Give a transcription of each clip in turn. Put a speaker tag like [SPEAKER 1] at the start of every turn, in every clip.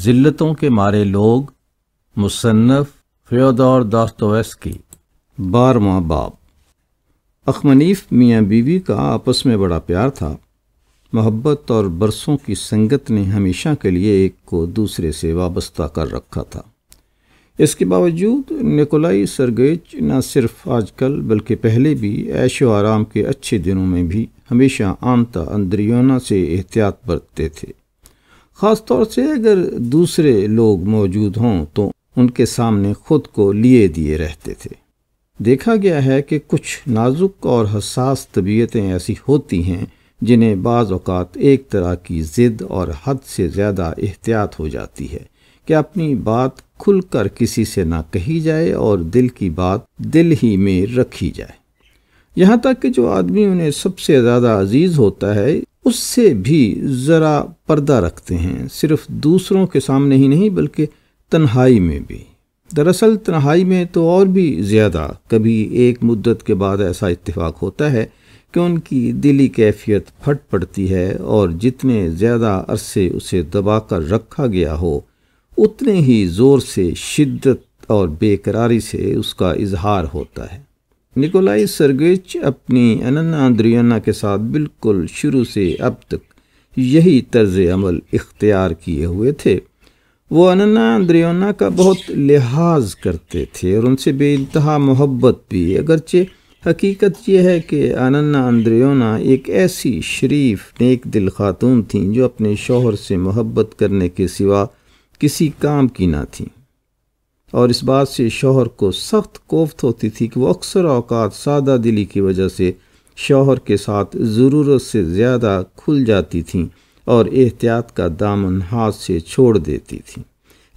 [SPEAKER 1] ज़िल्लतों के मारे लोग मुसन्फ़ फ्योदौर दास्तोस की बारवा बाप अखमनीफ मियाँ बीवी का आपस में बड़ा प्यार था मोहब्बत और बरसों की संगत ने हमेशा के लिए एक को दूसरे से वाबस्ता कर रखा था इसके बावजूद निकोलाई सरगेज न सिर्फ आजकल बल्कि पहले भी ऐश आराम के अच्छे दिनों में भी हमेशा आमता अंद्रियोना से एहतियात बरतते थे ख़ास तौर से अगर दूसरे लोग मौजूद हों तो उनके सामने खुद को लिए दिए रहते थे देखा गया है कि कुछ नाजुक और हसास तबीयतें ऐसी होती हैं जिन्हें बाज़ात एक तरह की ज़िद और हद से ज़्यादा एहतियात हो जाती है कि अपनी बात खुल कर किसी से ना कही जाए और दिल की बात दिल ही में रखी जाए यहाँ तक कि जो आदमी उन्हें सबसे ज़्यादा अजीज़ होता है उससे भी ज़रा पर्दा रखते हैं सिर्फ दूसरों के सामने ही नहीं बल्कि तन्हाई में भी दरअसल तन्हाई में तो और भी ज़्यादा कभी एक मुद्दत के बाद ऐसा इत्तेफाक होता है कि उनकी दिली कैफियत फट पड़ती है और जितने ज़्यादा अरसे उसे दबाकर रखा गया हो उतने ही ज़ोर से शिद्दत और बेकरारी से उसका इजहार होता है निकोलाई सरगेच अपनी अनन्ना आंद्रियाना के साथ बिल्कुल शुरू से अब तक यही तर्ज अमल इख्तियार किए हुए थे वो अनन्ना आंद्रियाना का बहुत लिहाज करते थे और उनसे बेानतहा मोहब्बत भी अगरचे हकीकत यह है कि अनन्ना आंद्रियाना एक ऐसी शरीफ नेक दिल खातून थीं जो अपने शोहर से मोहब्बत करने के सिवा किसी काम की ना थीं और इस बात से शोहर को सख्त कोफ्त होती थी कि वह अक्सर अवकात सादा दिली की वजह से शोहर के साथ ज़रूरत से ज़्यादा खुल जाती थी और एहतियात का दामन हाथ से छोड़ देती थी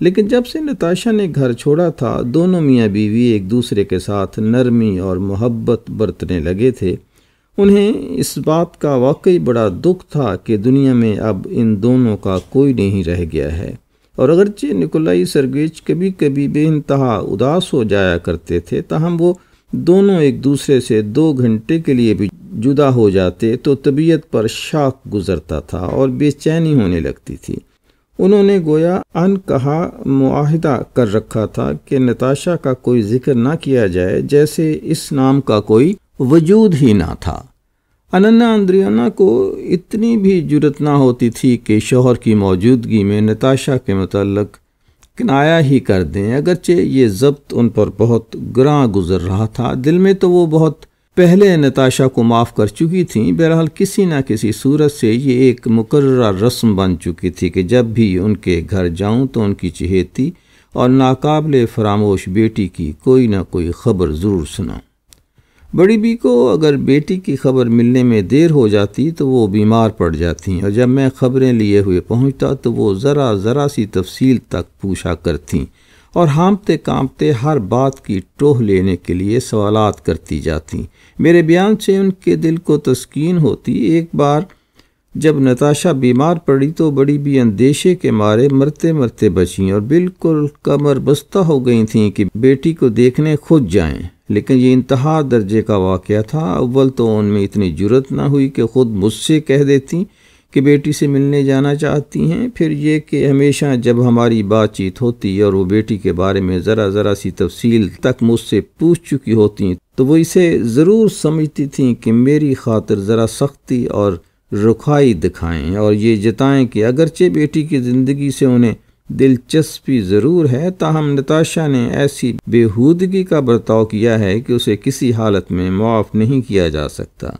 [SPEAKER 1] लेकिन जब से नताशा ने घर छोड़ा था दोनों मियाँ बीवी एक दूसरे के साथ नरमी और मोहब्बत बरतने लगे थे उन्हें इस बात का वाकई बड़ा दुख था कि दुनिया में अब इन दोनों का कोई नहीं रह गया है और अगरचे निकोलाई सरगेज कभी कभी बेानतहा उदास हो जाया करते थे तहम तो वो दोनों एक दूसरे से दो घंटे के लिए भी जुदा हो जाते तो तबीयत पर शाक गुजरता था और बेचैनी होने लगती थी उन्होंने गोया अन कहा माहदा कर रखा था कि नताशा का कोई जिक्र ना किया जाए जैसे इस नाम का कोई वजूद ही ना था अनन्या आंद्रियाना को इतनी भी जरूरत ना होती थी कि शोहर की मौजूदगी में नताशा के मतलब किनाया ही कर दें अगरचे ये जब्त उन पर बहुत ग्रां गुजर रहा था दिल में तो वो बहुत पहले नताशा को माफ़ कर चुकी थी बहरहाल किसी न किसी सूरत से ये एक मुकर रस्म बन चुकी थी कि जब भी उनके घर जाऊं तो उनकी चहेती और नाकबले फरामोश बेटी की कोई ना कोई खबर ज़रूर सुनाऊँ बड़ी बी को अगर बेटी की खबर मिलने में देर हो जाती तो वो बीमार पड़ जाती और जब मैं ख़बरें लिए हुए पहुंचता तो वो ज़रा ज़रा सी तफसील तक पूछा करती और हामते कामते हर बात की टोह लेने के लिए सवालात करती जाती मेरे बयान से उनके दिल को तस्कीन होती एक बार जब नताशा बीमार पड़ी तो बड़ी भी अंदेशे के मारे मरते मरते बचीं और बिल्कुल कमर बस्ता हो गई थीं कि बेटी को देखने खुद जाएं लेकिन ये इंतहा दर्जे का वाक़ था अव्वल तो उनमें इतनी ज़रूरत ना हुई कि ख़ुद मुझसे कह देती कि बेटी से मिलने जाना चाहती हैं फिर ये कि हमेशा जब हमारी बातचीत होती और वो बेटी के बारे में ज़रा ज़रा सी तफसील तक मुझसे पूछ चुकी होती तो वो इसे ज़रूर समझती थी कि मेरी खातिर ज़रा सख्ती और रुखाई दिखाएं और ये जताएं कि अगरचे बेटी की ज़िंदगी से उन्हें दिलचस्पी ज़रूर है ताहम नताशा ने ऐसी बेहूदगी का बर्ताव किया है कि उसे किसी हालत में मुआफ़ नहीं किया जा सकता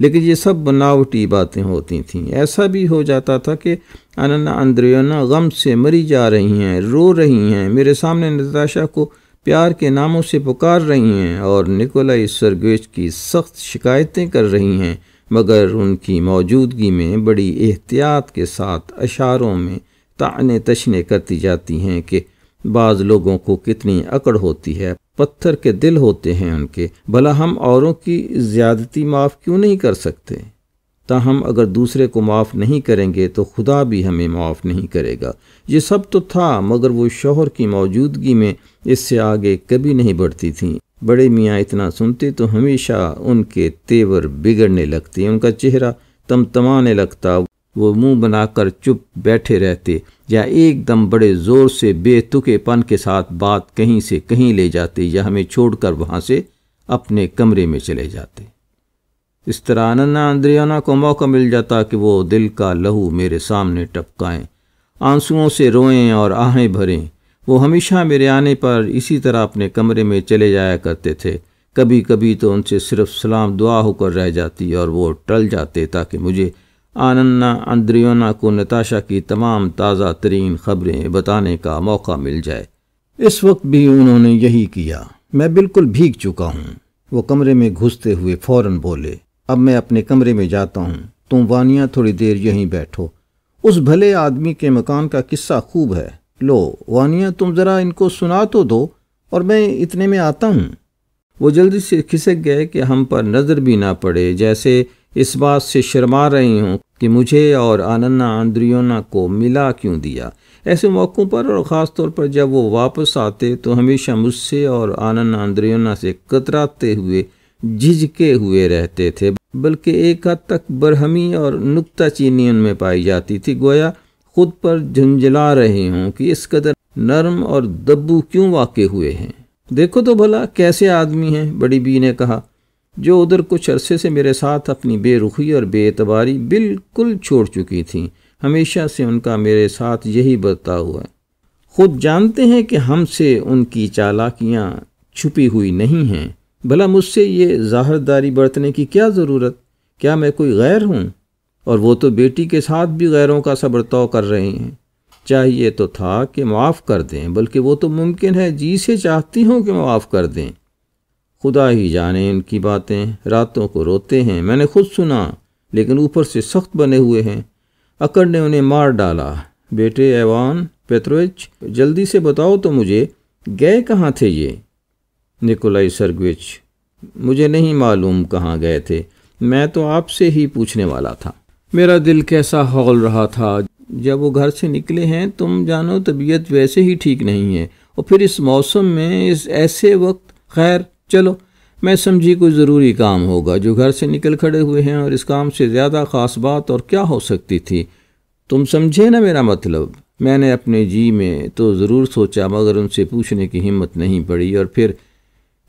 [SPEAKER 1] लेकिन ये सब बनावटी बातें होती थीं ऐसा भी हो जाता था कि अनन्ना अंद्रयोना गम से मरी जा रही हैं रो रही हैं मेरे सामने नताशा को प्यार के नामों से पुकार रही हैं और निकोलाई सरगेज की सख्त शिकायतें कर रही हैं मगर उनकी मौजूदगी में बड़ी एहतियात के साथ अशारों में ताने तशने करती जाती हैं कि बाज़ लोगों को कितनी अकड़ होती है पत्थर के दिल होते हैं उनके भला हम औरों की ज़्यादती माफ़ क्यों नहीं कर सकते ताहम अगर दूसरे को माफ़ नहीं करेंगे तो खुदा भी हमें माफ़ नहीं करेगा ये सब तो था मगर वो शोहर की मौजूदगी में इससे आगे कभी नहीं बढ़ती थी बड़े मियाँ इतना सुनते तो हमेशा उनके तेवर बिगड़ने लगते उनका चेहरा तमतमाने लगता वो मुंह बनाकर चुप बैठे रहते या एकदम बड़े ज़ोर से बेतुकेपन के साथ बात कहीं से कहीं ले जाते या हमें छोड़कर वहाँ से अपने कमरे में चले जाते इस तरह अनन्ना आंद्रियाना को मौका मिल जाता कि वो दिल का लहू मेरे सामने टपकाएं आंसुओं से रोएं और आहें भरें वो हमेशा मेरे आने पर इसी तरह अपने कमरे में चले जाया करते थे कभी कभी तो उनसे सिर्फ सलाम दुआ होकर रह जाती और वो टल जाते ताकि मुझे आनन्ना अंद्रियोना को नताशा की तमाम ताज़ा तरीन खबरें बताने का मौका मिल जाए इस वक्त भी उन्होंने यही किया मैं बिल्कुल भीग चुका हूँ वो कमरे में घुसते हुए फौरन बोले अब मैं अपने कमरे में जाता हूँ तुम वानिया थोड़ी देर यहीं बैठो उस भले आदमी के मकान का किस्सा खूब है लो वानिया तुम ज़रा इनको सुना तो दो और मैं इतने में आता हूँ वो जल्दी से खिसक गए कि हम पर नज़र भी ना पड़े जैसे इस बात से शर्मा रही हूँ कि मुझे और आनन्ना आंद्रियोना को मिला क्यों दिया ऐसे मौक़ों पर और ख़ास तौर पर जब वो वापस आते तो हमेशा मुझसे और आनन्ना आंद्रियोना से कतराते हुए झिझके हुए रहते थे बल्कि एक हद तक बरहमी और नुकता चीनी उनमें पाई जाती थी गोया खुद पर झुंझला रहे हूँ कि इस कदर नरम और दब्बू क्यों वाक़ हुए हैं देखो तो भला कैसे आदमी हैं बड़ी बी ने कहा जो उधर कुछ अरसे से मेरे साथ अपनी बेरुखी और बेतबारी बिल्कुल छोड़ चुकी थी हमेशा से उनका मेरे साथ यही बर्ताव हुआ खुद जानते हैं कि हमसे उनकी चालाकियाँ छुपी हुई नहीं हैं भला मुझसे ये जाहरदारी बरतने की क्या ज़रूरत क्या मैं कोई गैर हूँ और वो तो बेटी के साथ भी गैरों का सा बर्ताव कर रहे हैं चाहिए तो था कि माफ़ कर दें बल्कि वो तो मुमकिन है जी से चाहती हूँ कि माफ़ कर दें खुदा ही जाने इनकी बातें रातों को रोते हैं मैंने खुद सुना लेकिन ऊपर से सख्त बने हुए हैं अकड़ ने उन्हें मार डाला बेटे ऐवान पेत्रोविच जल्दी से बताओ तो मुझे गए कहाँ थे ये निकोलाई सरगविच मुझे नहीं मालूम कहाँ गए थे मैं तो आपसे ही पूछने वाला था मेरा दिल कैसा हौल रहा था जब वो घर से निकले हैं तुम जानो तबीयत वैसे ही ठीक नहीं है और फिर इस मौसम में इस ऐसे वक्त खैर चलो मैं समझी कोई ज़रूरी काम होगा जो घर से निकल खड़े हुए हैं और इस काम से ज़्यादा ख़ास बात और क्या हो सकती थी तुम समझे ना मेरा मतलब मैंने अपने जी में तो ज़रूर सोचा मगर उनसे पूछने की हिम्मत नहीं पड़ी और फिर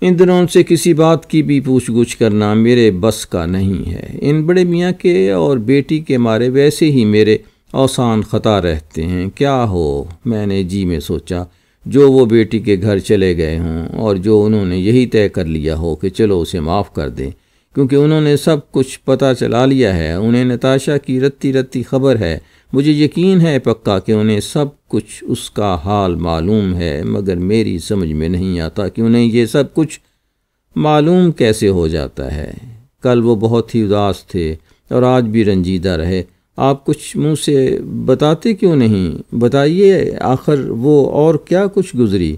[SPEAKER 1] इन दिनों उनसे किसी बात की भी पूछ गुछ करना मेरे बस का नहीं है इन बड़े मियाँ के और बेटी के मारे वैसे ही मेरे औसान ख़ता रहते हैं क्या हो मैंने जी में सोचा जो वो बेटी के घर चले गए हों और जो उन्होंने यही तय कर लिया हो कि चलो उसे माफ़ कर दें क्योंकि उन्होंने सब कुछ पता चला लिया है उन्हें नताशा की रत्ती रत्ती खबर है मुझे यकीन है पक्का कि उन्हें सब कुछ उसका हाल मालूम है मगर मेरी समझ में नहीं आता कि उन्हें ये सब कुछ मालूम कैसे हो जाता है कल वो बहुत ही उदास थे और आज भी रंजीदा रहे आप कुछ मुंह से बताते क्यों नहीं बताइए आखिर वो और क्या कुछ गुजरी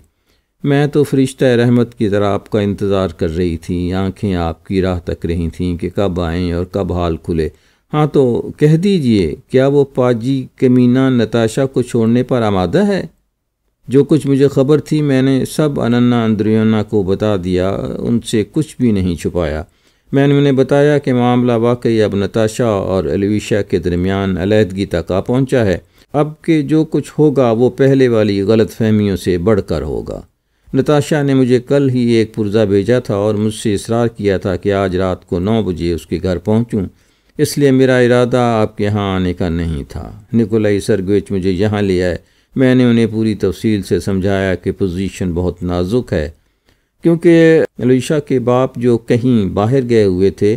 [SPEAKER 1] मैं तो फरिश्ता रहमत की तरह आपका इंतज़ार कर रही थी आंखें आपकी राह तक रही थीं कि कब आएँ और कब हाल खुले हाँ तो कह दीजिए क्या वो पाजी कमीना नताशा को छोड़ने पर आमादा है जो कुछ मुझे खबर थी मैंने सब अनन्ना अंद्रियना को बता दिया उनसे कुछ भी नहीं छुपाया मैंने उन्हें बताया कि मामला वाकई अब नताशा और अलविशा के दरमियान अलीहदगी तक आ पहुँचा है अब के जो कुछ होगा वो पहले वाली गलत फहमियों से बढ़कर होगा नताशा ने मुझे कल ही एक पुर्जा भेजा था और मुझसे इसरार किया था कि आज रात को नौ बजे उसके घर पहुँचूँ इसलिए मेरा इरादा आपके यहाँ आने का नहीं था निकोलाई सरगोच मुझे यहाँ ले आए मैंने उन्हें पूरी तफसील से समझाया कि पोजीशन बहुत नाजुक है क्योंकि अलीशा के बाप जो कहीं बाहर गए हुए थे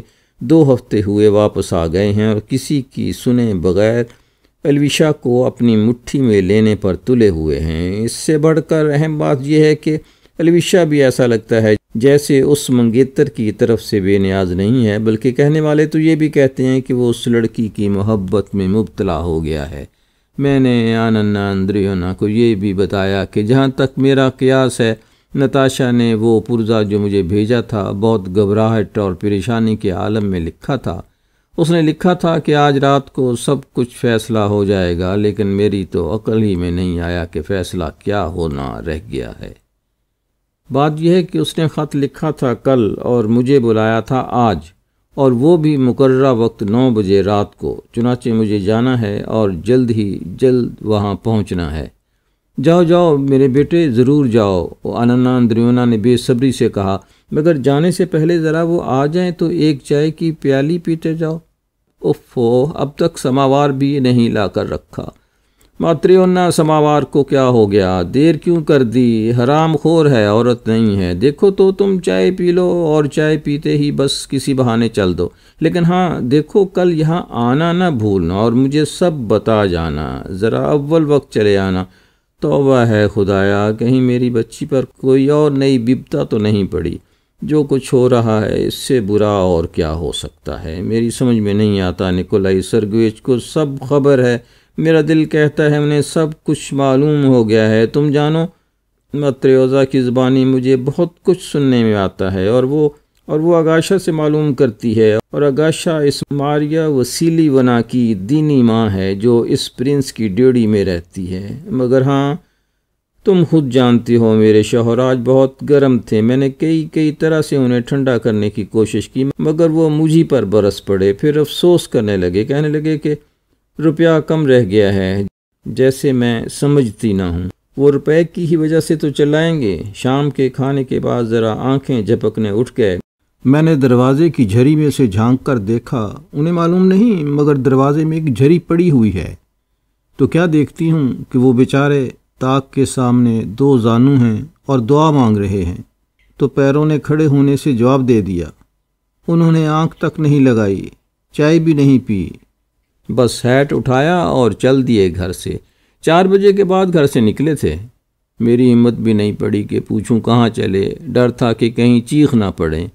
[SPEAKER 1] दो हफ्ते हुए वापस आ गए हैं और किसी की सुने बगैर अलविशा को अपनी मुट्ठी में लेने पर तुले हुए हैं इससे बढ़कर अहम बात यह है कि अलविशा भी ऐसा लगता है जैसे उस मंगेतर की तरफ से बेनियाज नहीं है बल्कि कहने वाले तो ये भी कहते हैं कि वो उस लड़की की मोहब्बत में मुबतला हो गया है मैंने आनन्ना अंद्रियोना को ये भी बताया कि जहाँ तक मेरा क्यास है नताशा ने वो पुर्जा जो मुझे भेजा था बहुत घबराहट और परेशानी के आलम में लिखा था उसने लिखा था कि आज रात को सब कुछ फैसला हो जाएगा लेकिन मेरी तो अकल ही में नहीं आया कि फैसला क्या होना रह गया है बात यह है कि उसने ख़त लिखा था कल और मुझे बुलाया था आज और वो भी मुकर वक्त नौ बजे रात को चुनाचे मुझे जाना है और जल्द ही जल्द वहाँ पहुँचना है जाओ जाओ मेरे बेटे ज़रूर जाओ अनन्ना द्रियोना ने बेसब्री से कहा मगर जाने से पहले ज़रा वो आ जाएं तो एक चाय की प्याली पीते जाओ ओफो अब तक समावार भी नहीं ला कर रखा मातृना समावार को क्या हो गया देर क्यों कर दी हराम खोर है औरत नहीं है देखो तो तुम चाय पी लो और चाय पीते ही बस किसी बहाने चल दो लेकिन हाँ देखो कल यहाँ आना ना भूलना और मुझे सब बता जाना ज़रा अव्वल वक्त चले आना तोबा है खुदाया कहीं मेरी बच्ची पर कोई और नई बिपता तो नहीं पड़ी जो कुछ हो रहा है इससे बुरा और क्या हो सकता है मेरी समझ में नहीं आता निकोलाई सरगुज को सब खबर है मेरा दिल कहता है उन्हें सब कुछ मालूम हो गया है तुम जानो मतरेज़ा की ज़बानी मुझे बहुत कुछ सुनने में आता है और वो और वो आगाशा से मालूम करती है और आगाशा इस मारिया वसीली वना की दीनी माँ है जो इस प्रिंस की ड्योड़ी में रहती है मगर हाँ तुम खुद जानती हो मेरे शोहर आज बहुत गर्म थे मैंने कई कई तरह से उन्हें ठंडा करने की कोशिश की मगर वो मुझी पर बरस पड़े फिर अफसोस करने लगे कहने लगे कि रुपया कम रह गया है जैसे मैं समझती ना हूँ वो रुपए की ही वजह से तो चलाएंगे शाम के खाने के बाद ज़रा आंखें झपकने उठ गए मैंने दरवाजे की झरी में से झांक कर देखा उन्हें मालूम नहीं मगर दरवाजे में एक झरी पड़ी हुई है तो क्या देखती हूँ कि वो बेचारे ताक के सामने दो जानू हैं और दुआ मांग रहे हैं तो पैरों ने खड़े होने से जवाब दे दिया उन्होंने आंख तक नहीं लगाई चाय भी नहीं पी बस हैट उठाया और चल दिए घर से चार बजे के बाद घर से निकले थे मेरी हिम्मत भी नहीं पड़ी कि पूछूं कहाँ चले डर था कि कहीं चीख ना पड़े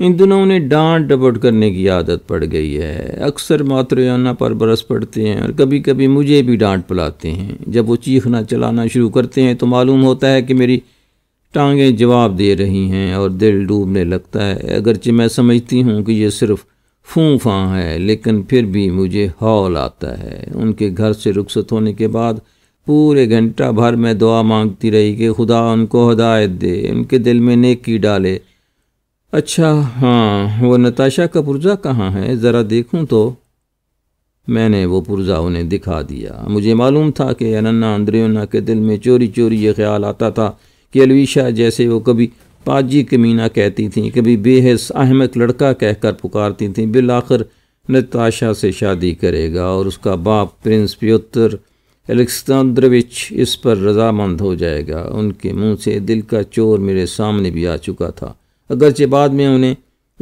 [SPEAKER 1] इन दिनों उन्हें डांट डबट करने की आदत पड़ गई है अक्सर मातृयाना पर बरस पड़ते हैं और कभी कभी मुझे भी डांट पलाते हैं जब वो चीखना चलाना शुरू करते हैं तो मालूम होता है कि मेरी टांगें जवाब दे रही हैं और दिल डूबने लगता है अगरचे मैं समझती हूँ कि ये सिर्फ फूँ फाँ है लेकिन फिर भी मुझे हौल आता है उनके घर से रुखसत होने के बाद पूरे घंटा भर मैं दुआ मांगती रही कि खुदा उनको हदायत दे उनके दिल में नेकी डाले अच्छा हाँ वो नताशा का पुर्जा कहाँ है ज़रा देखूँ तो मैंने वो पुर्जा उन्हें दिखा दिया मुझे मालूम था कि अनन्ना अंद्रेना के दिल में चोरी चोरी ये ख्याल आता था कि अलविशा जैसे वो कभी पाजी कमीना कहती थी कभी बेहस अहमक लड़का कहकर पुकारती थी बिल आखिर नताशा से शादी करेगा और उसका बाप प्रिंस प्योत्र एलेक्सेंद्रविच इस पर रजामंद हो जाएगा उनके मुंह से दिल का चोर मेरे सामने भी आ चुका था अगरचे बाद में उन्हें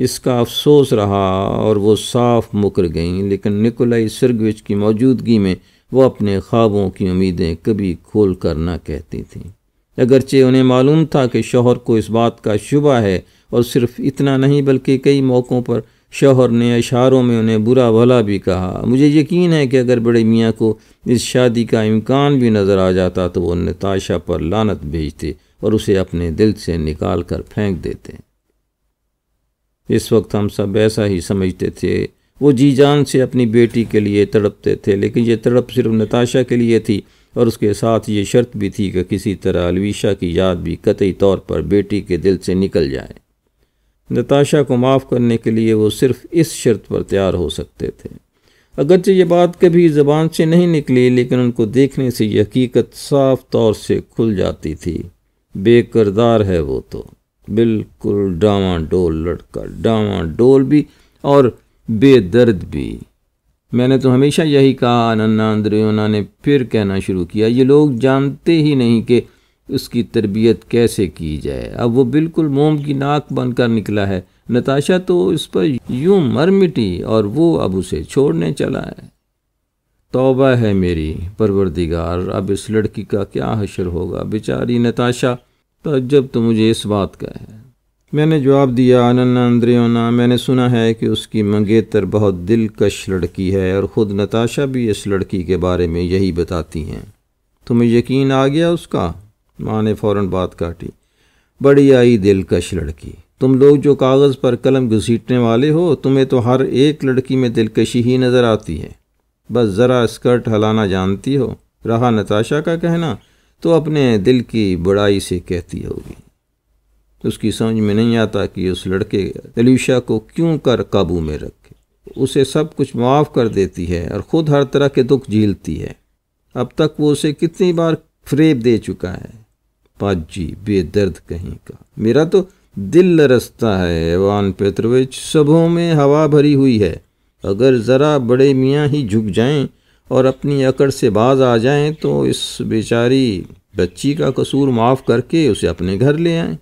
[SPEAKER 1] इसका अफसोस रहा और वो साफ मुकर गईं लेकिन निकोलाई सर्गविच की मौजूदगी में वो अपने ख्वाबों की उम्मीदें कभी खोल कर ना कहती थीं अगरचे उन्हें मालूम था कि शोहर को इस बात का शुबा है और सिर्फ इतना नहीं बल्कि कई मौक़ों पर शोहर ने इशारों में उन्हें बुरा भला भी कहा मुझे यकीन है कि अगर बड़े मियाँ को इस शादी का इम्कान भी नज़र आ जाता तो वो नताशा पर लानत भेजते और उसे अपने दिल से निकाल कर फेंक देते इस वक्त हम सब ऐसा ही समझते थे वो जी जान से अपनी बेटी के लिए तड़पते थे लेकिन ये तड़प सिर्फ नताशा के लिए थी और उसके साथ ये शर्त भी थी कि किसी तरह अलविशा की याद भी कतई तौर पर बेटी के दिल से निकल जाए नताशा को माफ़ करने के लिए वो सिर्फ इस शर्त पर तैयार हो सकते थे अगरचे ये बात कभी ज़बान से नहीं निकली लेकिन उनको देखने से हकीकत साफ तौर से खुल जाती थी बेकरदार है वो तो बिल्कुल डामा डोल लड़का डामा डोल भी और बेदर्द भी मैंने तो हमेशा यही कहा अनन्ना अंद्रयोना ने फिर कहना शुरू किया ये लोग जानते ही नहीं कि उसकी तरबियत कैसे की जाए अब वो बिल्कुल मोम की नाक बनकर निकला है नताशा तो इस पर यूं मर मिटी और वो अब उसे छोड़ने चला है तौबा है मेरी परवरदिगार अब इस लड़की का क्या हशर होगा बेचारी नताशा तजब तो मुझे इस बात का है मैंने जवाब दिया अनन्ना अंद्रियोना मैंने सुना है कि उसकी मंगेतर बहुत दिलकश लड़की है और ख़ुद नताशा भी इस लड़की के बारे में यही बताती हैं तुम्हें यकीन आ गया उसका माँ ने फ़ौर बात काटी बड़ी आई दिलकश लड़की तुम लोग जो कागज़ पर कलम घसीटने वाले हो तुम्हें तो हर एक लड़की में दिलकशी ही नज़र आती है बस ज़रा स्कर्ट हलाना जानती हो रहा नताशा का कहना तो अपने दिल की बुराई से कहती होगी उसकी समझ में नहीं आता कि उस लड़के तलीशा को क्यों कर काबू में रखे उसे सब कुछ माफ़ कर देती है और ख़ुद हर तरह के दुख झीलती है अब तक वो उसे कितनी बार फ्रेब दे चुका है पाजी बेदर्द कहीं का मेरा तो दिल लरसता है एवान पेत्रविच सबों में हवा भरी हुई है अगर ज़रा बड़े मियाँ ही झुक जाएं और अपनी अकड़ से बाज आ जाएं तो इस बेचारी बच्ची का कसूर माफ़ करके उसे अपने घर ले आएं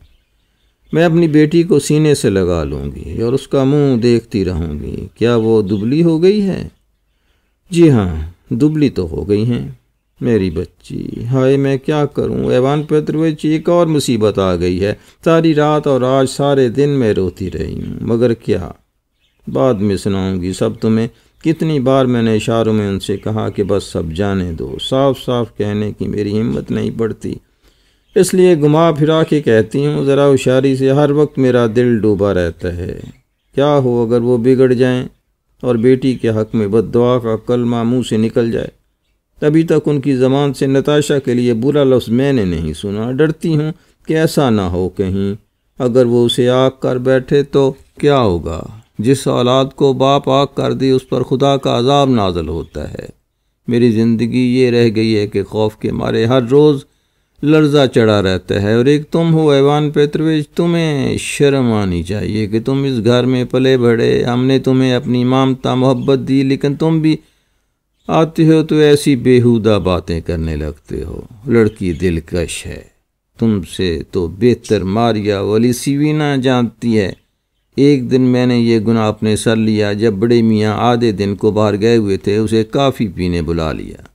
[SPEAKER 1] मैं अपनी बेटी को सीने से लगा लूँगी और उसका मुंह देखती रहूँगी क्या वो दुबली हो गई है जी हाँ दुबली तो हो गई हैं मेरी बच्ची हाय मैं क्या करूँ ऐवान पेत्रोविच एक और मुसीबत आ गई है सारी रात और आज सारे दिन मैं रोती रही हूँ मगर क्या बाद में सुनाऊँगी सब तुम्हें कितनी बार मैंने इशारों में उनसे कहा कि बस सब जाने दो साफ साफ कहने की मेरी हिम्मत नहीं पड़ती इसलिए घुमा फिरा के कहती हूँ ज़रा होशारी से हर वक्त मेरा दिल डूबा रहता है क्या हो अगर वो बिगड़ जाएं और बेटी के हक़ में बद का कलमा मुँह से निकल जाए तभी तक उनकी ज़बान से नताशा के लिए बुरा लफ्ज़ मैंने नहीं सुना डरती हूँ कि ऐसा ना हो कहीं अगर वो उसे आग कर बैठे तो क्या होगा जिस औलाद को बाप आग कर दी उस पर खुदा का अजाब नाजल होता है मेरी ज़िंदगी ये रह गई है कि खौफ के मारे हर रोज़ लर्जा चढ़ा रहता है और एक तुम हो ऐवान पेतरवेज तुम्हें शर्म आनी चाहिए कि तुम इस घर में पले बढ़े हमने तुम्हें अपनी मामता मोहब्बत दी लेकिन तुम भी आते हो तो ऐसी बेहुदा बातें करने लगते हो लड़की दिलकश है तुमसे तो बेहतर मारिया वाली सीवीना जानती है एक दिन मैंने ये गुनाह अपने सर लिया जब बड़े मियाँ आधे दिन को बाहर गए हुए थे उसे काफ़ी पीने बुला लिया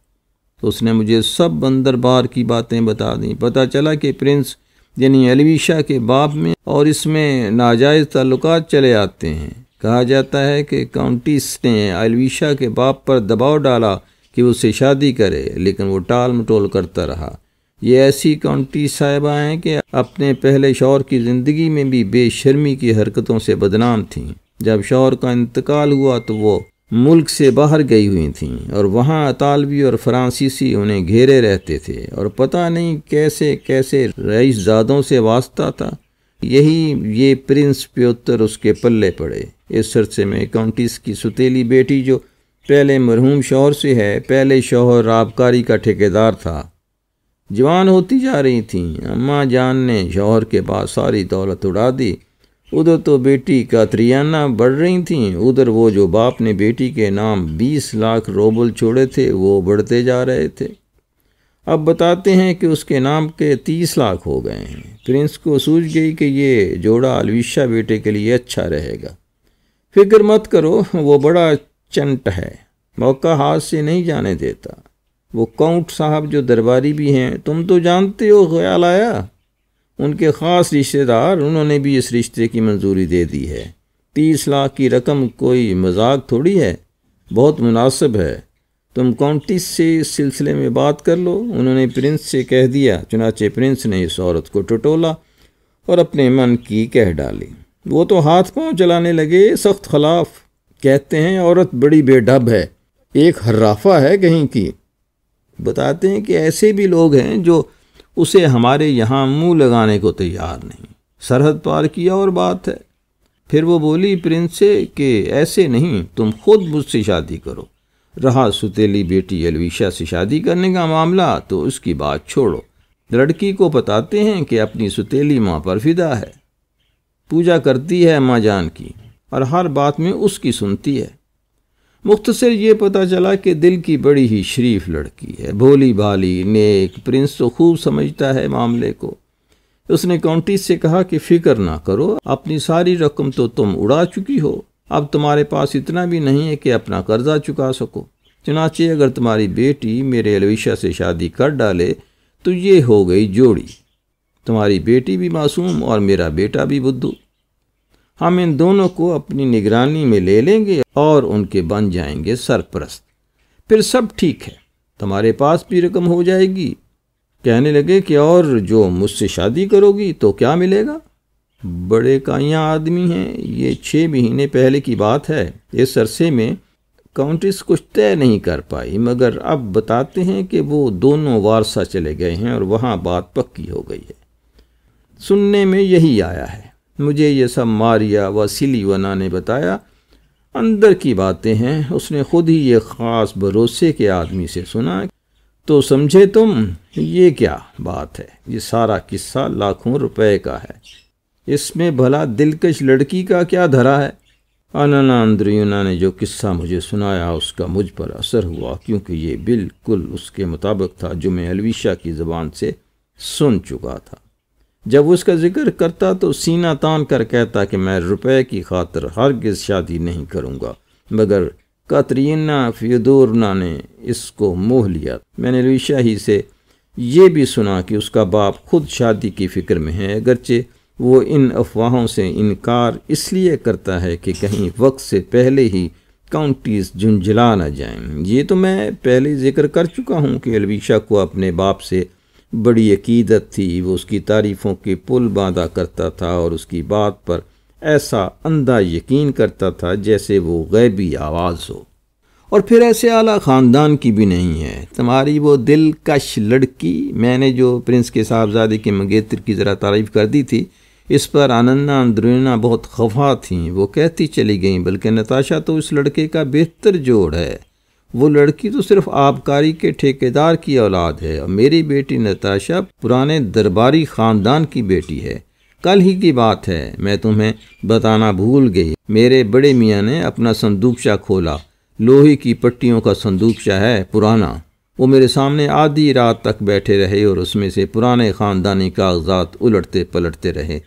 [SPEAKER 1] तो उसने मुझे सब अंदर बाहर की बातें बता दी पता चला कि प्रिंस यानी अलवी शाह के बाप में और इसमें नाजायज़ ताल्लुक चले आते हैं कहा जाता है कि काउंटिस ने अलवी शाह के बाप पर दबाव डाला कि उसे शादी करे लेकिन वो टाल मटोल करता रहा ये ऐसी काउंटी साहिबा हैं कि अपने पहले शौहर की ज़िंदगी में भी बेशर्मी की हरकतों से बदनाम थीं जब शौहर का इंतकाल हुआ तो वो मुल्क से बाहर गई हुई थीं और वहाँ अतालवी और फ्रांसीसी उन्हें घेरे रहते थे और पता नहीं कैसे कैसे रईस जादों से वास्ता था यही ये प्रिंस प्योत्र उसके पल्ले पड़े इस सरसे में काउंटिस की सुतीली बेटी जो पहले मरहूम शौहर से है पहले शौहर आबकारी का ठेकेदार था जवान होती जा रही थीं अम्मा जान ने शौहर के पास सारी दौलत उड़ा दी उधर तो बेटी कातरियाना बढ़ रही थीं उधर वो जो बाप ने बेटी के नाम बीस लाख रोबल छोड़े थे वो बढ़ते जा रहे थे अब बताते हैं कि उसके नाम के तीस लाख हो गए हैं प्रिंस को सूझ गई कि ये जोड़ा अलविशा बेटे के लिए अच्छा रहेगा फिक्र मत करो वो बड़ा चंट है मौका हाथ से नहीं जाने देता वो काउंट साहब जो दरबारी भी हैं तुम तो जानते हो ख्याल आया उनके ख़ास रिश्तेदार उन्होंने भी इस रिश्ते की मंजूरी दे दी है तीस लाख की रकम कोई मजाक थोड़ी है बहुत मुनासिब है तुम काउंटिस से इस सिलसिले में बात कर लो उन्होंने प्रिंस से कह दिया चुनाचे प्रिंस ने इस औरत को टटोला और अपने मन की कह डाली वो तो हाथ पांव चलाने लगे सख्त खिलाफ कहते हैं औरत बड़ी बेडब है एक हर्राफा है कहीं की बताते हैं कि ऐसे भी लोग हैं जो उसे हमारे यहाँ मुंह लगाने को तैयार नहीं सरहद पार किया और बात है फिर वो बोली प्रिंस से कि ऐसे नहीं तुम खुद मुझसे शादी करो रहा सुतेली बेटी अलविशा से शादी करने का मामला तो उसकी बात छोड़ो लड़की को बताते हैं कि अपनी सुतेली माँ पर फिदा है पूजा करती है माँ जान की और हर बात में उसकी सुनती है मुख्तसर ये पता चला कि दिल की बड़ी ही शरीफ लड़की है भोली भाली नेक प्रिंस तो खूब समझता है मामले को उसने काउंटी से कहा कि फ़िक्र ना करो अपनी सारी रकम तो तुम उड़ा चुकी हो अब तुम्हारे पास इतना भी नहीं है कि अपना कर्जा चुका सको चनाचे अगर तुम्हारी बेटी मेरे अलविशा से शादी कर डाले तो ये हो गई जोड़ी तुम्हारी बेटी भी मासूम और मेरा बेटा भी बुद्धू हम इन दोनों को अपनी निगरानी में ले लेंगे और उनके बन जाएंगे सरपरस्त फिर सब ठीक है तुम्हारे पास भी रकम हो जाएगी कहने लगे कि और जो मुझसे शादी करोगी तो क्या मिलेगा बड़े काया आदमी हैं ये छः महीने पहले की बात है इस अरसे में काउंटिस कुछ तय नहीं कर पाई मगर अब बताते हैं कि वो दोनों वारसा चले गए हैं और वहाँ बात पक्की हो गई है सुनने में यही आया है मुझे ये सब मारिया व सिलीवना ने बताया अंदर की बातें हैं उसने खुद ही ये ख़ास भरोसे के आदमी से सुना तो समझे तुम ये क्या बात है ये सारा किस्सा लाखों रुपए का है इसमें भला दिलकश लड़की का क्या धरा है अनना अंद्रयना ने जो किस्सा मुझे सुनाया उसका मुझ पर असर हुआ क्योंकि ये बिल्कुल उसके मुताबिक था जो मैं अलविशा की ज़बान से सुन चुका था जब उसका जिक्र करता तो सीना तान कर कहता कि मैं रुपए की खातर हरगिज़ शादी नहीं करूँगा मगर कतरीना फ्यूदोरना ने इसको मोह लिया मैंने ही से ये भी सुना कि उसका बाप खुद शादी की फ़िक्र में है अगरचे वो इन अफवाहों से इनकार इसलिए करता है कि कहीं वक्त से पहले ही काउंटीज झुंझला ना जाएं ये तो मैं पहले जिक्र कर चुका हूँ कि अलविशा को अपने बाप से बड़ी अकीदत थी वो उसकी तारीफ़ों के पुल बांधा करता था और उसकी बात पर ऐसा अंधा यकीन करता था जैसे वो गैबी आवाज़ हो और फिर ऐसे आला ख़ानदान की भी नहीं है तुम्हारी वो दिलकश लड़की मैंने जो प्रिंस के साहबजादे के मंगेतर की ज़रा तारीफ़ कर दी थी इस पर आनन्दा अंदरूना बहुत खफा थीं वो कहती चली गईं बल्कि नताशा तो उस लड़के का बेहतर जोड़ है वो लड़की तो सिर्फ आबकारी के ठेकेदार की औलाद है और मेरी बेटी नताशा पुराने दरबारी ख़ानदान की बेटी है कल ही की बात है मैं तुम्हें बताना भूल गई मेरे बड़े मियाँ ने अपना संदूकशा खोला लोहे की पट्टियों का संदूकशा है पुराना वो मेरे सामने आधी रात तक बैठे रहे और उसमें से पुराने ख़ानदानी कागजात उलटते पलटते रहे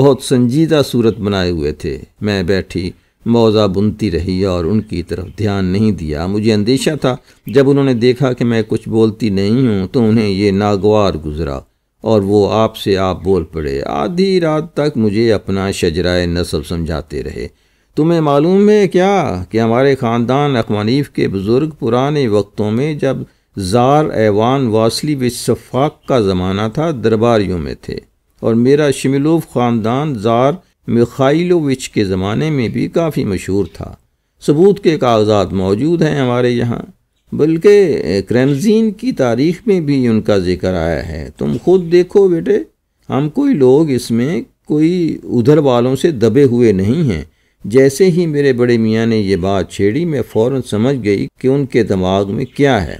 [SPEAKER 1] बहुत संजीदा सूरत बनाए हुए थे मैं बैठी मौजा बुनती रही और उनकी तरफ ध्यान नहीं दिया मुझे अंदेशा था जब उन्होंने देखा कि मैं कुछ बोलती नहीं हूँ तो उन्हें ये नागवार गुजरा और वो आपसे आप बोल पड़े आधी रात तक मुझे अपना शजराए नसब समझाते रहे तुम्हें मालूम है क्या कि हमारे ख़ानदान अकमानीफ के बुज़ुर्ग पुराने वक्तों में जब जार ऐवान वासली व शफाक का ज़माना था दरबारियों में थे और मेरा शमिलूफ ख़ानदान जार मिखाइलोविच के ज़माने में भी काफ़ी मशहूर था सबूत के कागजात मौजूद हैं हमारे यहाँ बल्कि क्रेमजीन की तारीख में भी उनका जिक्र आया है तुम खुद देखो बेटे हम कोई लोग इसमें कोई उधर वालों से दबे हुए नहीं हैं जैसे ही मेरे बड़े मियाँ ने यह बात छेड़ी मैं फ़ौर समझ गई कि उनके दिमाग में क्या है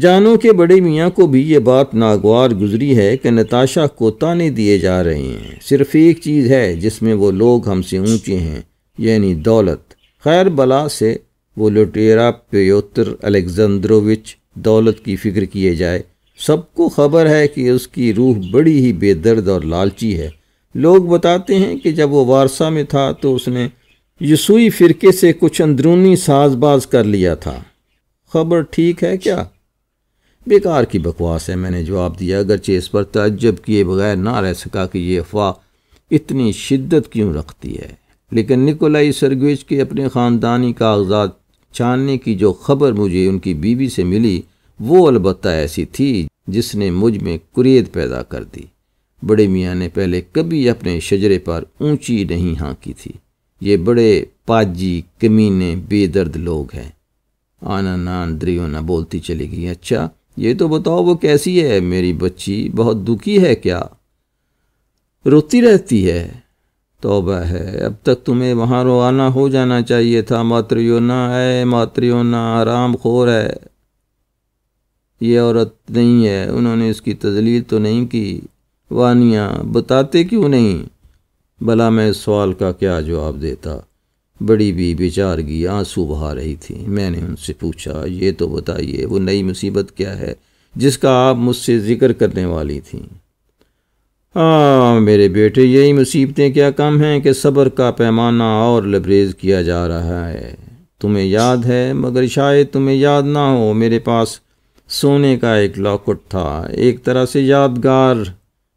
[SPEAKER 1] जानों के बड़े मियाँ को भी ये बात नागवार गुजरी है कि नताशा को ताने दिए जा रहे हैं सिर्फ एक चीज़ है जिसमें वो लोग हमसे ऊंचे हैं यानी दौलत खैर बला से वो लुटेरा प्योत्र अलेक्जेंद्रोविच दौलत की फिक्र किए जाए सबको खबर है कि उसकी रूह बड़ी ही बेदर्द और लालची है लोग बताते हैं कि जब वो वारसा में था तो उसने यसुई फिरके से कुछ अंदरूनी साजबाज कर लिया था खबर ठीक है क्या बेकार की बकवास है मैंने जवाब दिया अगरचे इस पर तजब किए बगैर ना रह सका कि यह अफवाह इतनी शिद्दत क्यों रखती है लेकिन निकोलाई सरगेज के अपने ख़ानदानी कागजात छानने की जो खबर मुझे उनकी बीवी से मिली वो अलबत् ऐसी थी जिसने मुझ में कुरेद पैदा कर दी बड़े मियाँ ने पहले कभी अपने शजरे पर ऊंची नहीं हाँकी थी ये बड़े पाजी कमीने बेदर्द लोग हैं आना नान द्रियो ना बोलती चली गई अच्छा ये तो बताओ वो कैसी है मेरी बच्ची बहुत दुखी है क्या रोती रहती है तोबा है अब तक तुम्हें वहाँ रोआना हो जाना चाहिए था मातृयोना है मातृयोना आराम खोर है ये औरत नहीं है उन्होंने इसकी तजलील तो नहीं की वानिया बताते क्यों नहीं भला मैं इस सवाल का क्या जवाब देता बड़ी भी बेचारगी आंसू बहा रही थी मैंने उनसे पूछा ये तो बताइए वो नई मुसीबत क्या है जिसका आप मुझसे ज़िक्र करने वाली थीं हाँ मेरे बेटे यही मुसीबतें क्या कम हैं कि सब्र का पैमाना और लबरेज किया जा रहा है तुम्हें याद है मगर शायद तुम्हें याद ना हो मेरे पास सोने का एक लॉकट था एक तरह से यादगार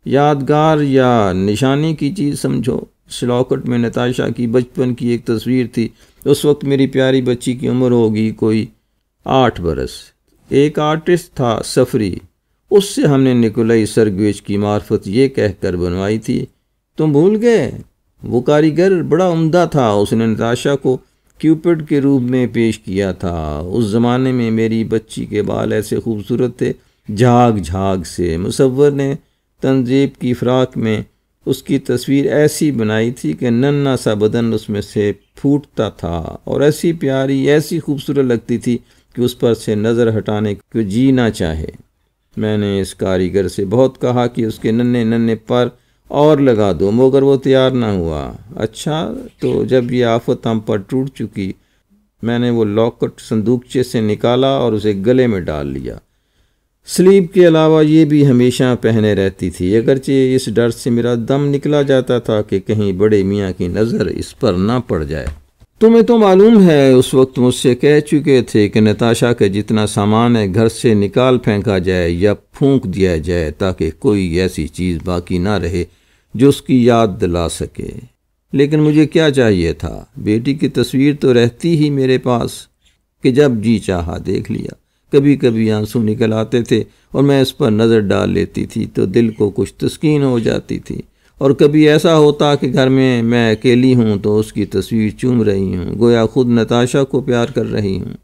[SPEAKER 1] यादगार या निशानी की चीज़ समझो शलाकट में नताशा की बचपन की एक तस्वीर थी उस वक्त मेरी प्यारी बच्ची की उम्र होगी कोई आठ बरस एक आर्टिस्ट था सफरी उससे हमने निकुलई सरगवेज की मार्फत ये कहकर बनवाई थी तुम भूल गए वो कारीगर बड़ा उम्दा था उसने नताशा को क्यूपिड के रूप में पेश किया था उस ज़माने में मेरी बच्ची के बाल ऐसे खूबसूरत थे झाग झाग से मुसवर ने तंजीब की फ़्राक में उसकी तस्वीर ऐसी बनाई थी कि नन्ना सा बदन उसमें से फूटता था और ऐसी प्यारी ऐसी खूबसूरत लगती थी कि उस पर से नज़र हटाने को जी ना चाहे मैंने इस कारीगर से बहुत कहा कि उसके नन्हे नन्हे पर और लगा दो मगर वो तैयार ना हुआ अच्छा तो जब ये आफत हम पर टूट चुकी मैंने वो लॉकट संदूकचे से निकाला और उसे गले में डाल लिया स्लीप के अलावा ये भी हमेशा पहने रहती थी अगरचे इस डर से मेरा दम निकला जाता था कि कहीं बड़े मियाँ की नज़र इस पर ना पड़ जाए तुम्हें तो मालूम है उस वक्त मुझसे कह चुके थे कि नताशा के जितना सामान है घर से निकाल फेंका जाए या फूंक दिया जाए ताकि कोई ऐसी चीज़ बाकी ना रहे जो उसकी याद दिला सके लेकिन मुझे क्या चाहिए था बेटी की तस्वीर तो रहती ही मेरे पास कि जब जी चाह देख लिया कभी कभी आंसू निकल आते थे और मैं इस पर नज़र डाल लेती थी तो दिल को कुछ तस्कीन हो जाती थी और कभी ऐसा होता कि घर में मैं अकेली हूँ तो उसकी तस्वीर चूम रही हूँ गोया खुद नताशा को प्यार कर रही हूँ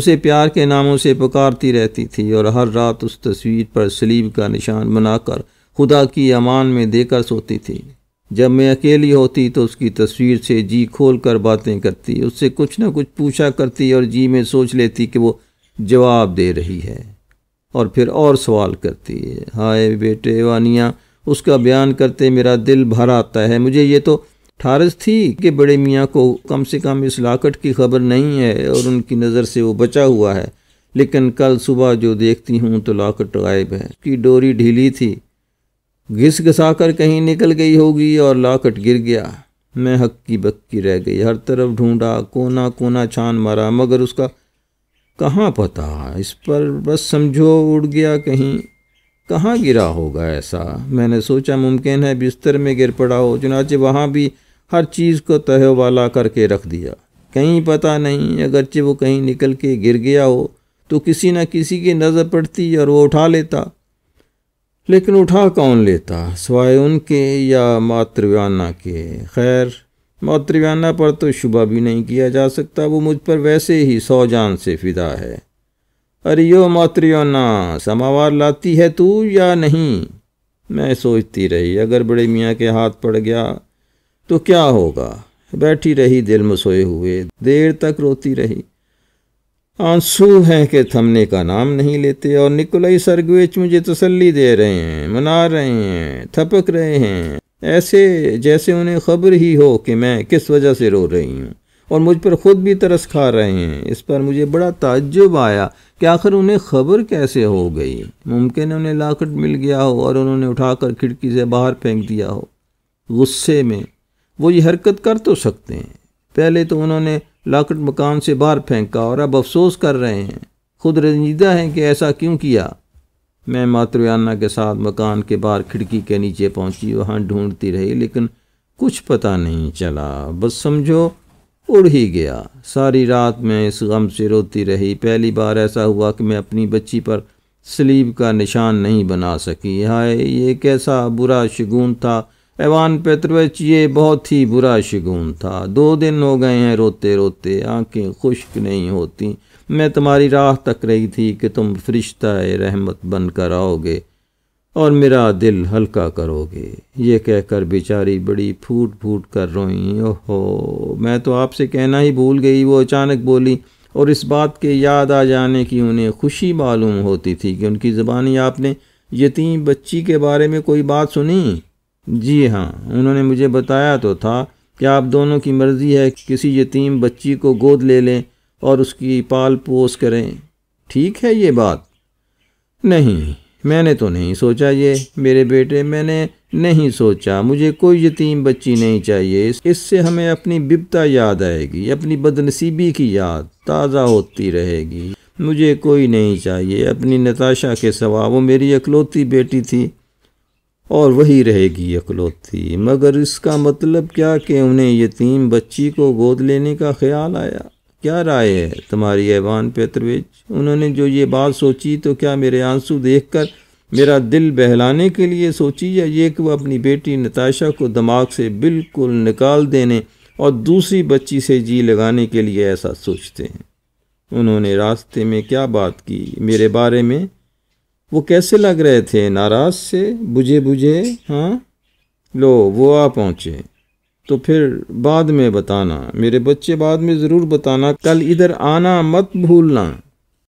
[SPEAKER 1] उसे प्यार के नामों से पुकारती रहती थी और हर रात उस तस्वीर पर सलीब का निशान बनाकर खुदा की अमान में देकर सोती थी जब मैं अकेली होती तो उसकी तस्वीर से जी खोल कर बातें करती उससे कुछ ना कुछ पूछा करती और जी में सोच लेती कि वो जवाब दे रही है और फिर और सवाल करती है हाय बेटे वानिया उसका बयान करते मेरा दिल भर आता है मुझे ये तो ठारस थी कि बड़े मियाँ को कम से कम इस लाकट की खबर नहीं है और उनकी नज़र से वो बचा हुआ है लेकिन कल सुबह जो देखती हूँ तो लाकट गायब है उसकी डोरी ढीली थी घिस घिसा कर कहीं निकल गई होगी और लाकट गिर गया मैं हक्की बक्की रह गई हर तरफ ढूंढा कोना कोना छान मारा मगर उसका कहाँ पता इस पर बस समझो उड़ गया कहीं कहाँ गिरा होगा ऐसा मैंने सोचा मुमकिन है बिस्तर में गिर पड़ा हो चुनाचे वहाँ भी हर चीज़ को तह वाला करके रख दिया कहीं पता नहीं अगरचे वो कहीं निकल के गिर गया हो तो किसी न किसी की नज़र पड़ती और वो उठा लेता लेकिन उठा कौन लेता सवाए उनके या मातृवाना के खैर मौत्रियाना पर तो शुभा भी नहीं किया जा सकता वो मुझ पर वैसे ही सौ जान से फिदा है अरे यो मौत्रियाना समावार लाती है तू या नहीं मैं सोचती रही अगर बड़े मियाँ के हाथ पड़ गया तो क्या होगा बैठी रही दिल में सोए हुए देर तक रोती रही आंसू हैं कि थमने का नाम नहीं लेते और निकोलाई सरगवेच मुझे तसल्ली दे रहे हैं मना रहे हैं थपक रहे हैं ऐसे जैसे उन्हें खबर ही हो कि मैं किस वजह से रो रही हूँ और मुझ पर ख़ुद भी तरस खा रहे हैं इस पर मुझे बड़ा ताज्जुब आया कि आखिर उन्हें खबर कैसे हो गई मुमकिन उन्हें लाकट मिल गया हो और उन्होंने उठाकर खिड़की से बाहर फेंक दिया हो गुस्से में वो ये हरकत कर तो सकते हैं पहले तो उन्होंने लाकट मकान से बाहर फेंका और अब अफसोस कर रहे हैं खुद रंजीदा हैं कि ऐसा क्यों किया मैं मातृयाना के साथ मकान के बाहर खिड़की के नीचे पहुंची वहाँ ढूंढती रही लेकिन कुछ पता नहीं चला बस समझो उड़ ही गया सारी रात मैं इस गम से रोती रही पहली बार ऐसा हुआ कि मैं अपनी बच्ची पर स्लीब का निशान नहीं बना सकी हाय ये कैसा बुरा शगुन था एवान पेत्रोविच ये बहुत ही बुरा शगुन था दो दिन हो गए हैं रोते रोते आंखें खुश्क नहीं होती मैं तुम्हारी राह तक रही थी कि तुम फरिश्ता रहमत बनकर आओगे और मेरा दिल हल्का करोगे ये कहकर बेचारी बड़ी फूट फूट कर रोई ओहो मैं तो आपसे कहना ही भूल गई वो अचानक बोली और इस बात के याद आ जाने की उन्हें खुशी मालूम होती थी कि उनकी ज़बानी आपने यतीम बच्ची के बारे में कोई बात सुनी जी हाँ उन्होंने मुझे बताया तो था कि आप दोनों की मर्ज़ी है कि किसी यतीम बच्ची को गोद ले लें और उसकी पाल पोस करें ठीक है ये बात नहीं मैंने तो नहीं सोचा ये मेरे बेटे मैंने नहीं सोचा मुझे कोई यतीम बच्ची नहीं चाहिए इससे हमें अपनी बिपता याद आएगी अपनी बदनसीबी की याद ताज़ा होती रहेगी मुझे कोई नहीं चाहिए अपनी नताशा के सवा वो मेरी अकलौती बेटी थी और वही रहेगी अकलौती मगर इसका मतलब क्या कि उन्हें यतीम बच्ची को गोद लेने का ख्याल आया क्या राय है तुम्हारी ऐवान पेतरवेज उन्होंने जो ये बात सोची तो क्या मेरे आंसू देखकर मेरा दिल बहलाने के लिए सोची या ये कि वह अपनी बेटी नताशा को दिमाग से बिल्कुल निकाल देने और दूसरी बच्ची से जी लगाने के लिए ऐसा सोचते हैं उन्होंने रास्ते में क्या बात की मेरे बारे में वो कैसे लग रहे थे नाराज़ से बुझे बुझे हाँ लो वो आ पहुँचे तो फिर बाद में बताना मेरे बच्चे बाद में ज़रूर बताना कल इधर आना मत भूलना